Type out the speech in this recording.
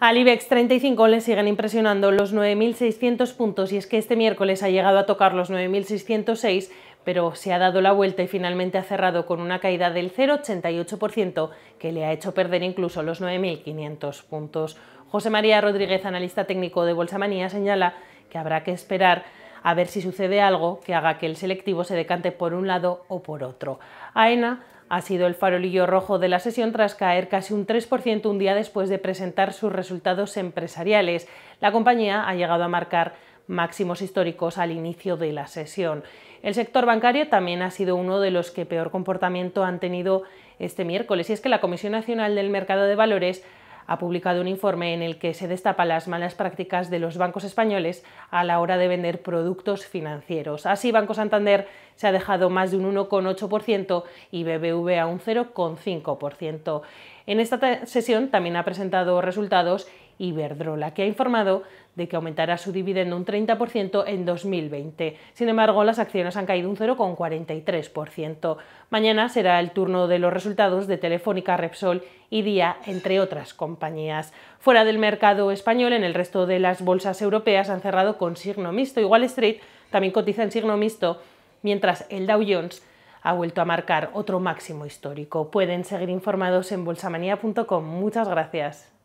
Al IBEX 35 le siguen impresionando los 9.600 puntos y es que este miércoles ha llegado a tocar los 9.606, pero se ha dado la vuelta y finalmente ha cerrado con una caída del 0,88% que le ha hecho perder incluso los 9.500 puntos. José María Rodríguez, analista técnico de Bolsa Manía, señala que habrá que esperar a ver si sucede algo que haga que el selectivo se decante por un lado o por otro. AENA ha sido el farolillo rojo de la sesión tras caer casi un 3% un día después de presentar sus resultados empresariales. La compañía ha llegado a marcar máximos históricos al inicio de la sesión. El sector bancario también ha sido uno de los que peor comportamiento han tenido este miércoles y es que la Comisión Nacional del Mercado de Valores ha publicado un informe en el que se destapan las malas prácticas de los bancos españoles a la hora de vender productos financieros. Así, Banco Santander se ha dejado más de un 1,8% y BBVA un 0,5%. En esta sesión también ha presentado resultados Iberdrola, que ha informado de que aumentará su dividendo un 30% en 2020. Sin embargo, las acciones han caído un 0,43%. Mañana será el turno de los resultados de Telefónica, Repsol y Día, entre otras compañías. Fuera del mercado español, en el resto de las bolsas europeas han cerrado con signo mixto. Wall Street también cotiza en signo mixto, mientras el Dow Jones ha vuelto a marcar otro máximo histórico. Pueden seguir informados en bolsamanía.com. Muchas gracias.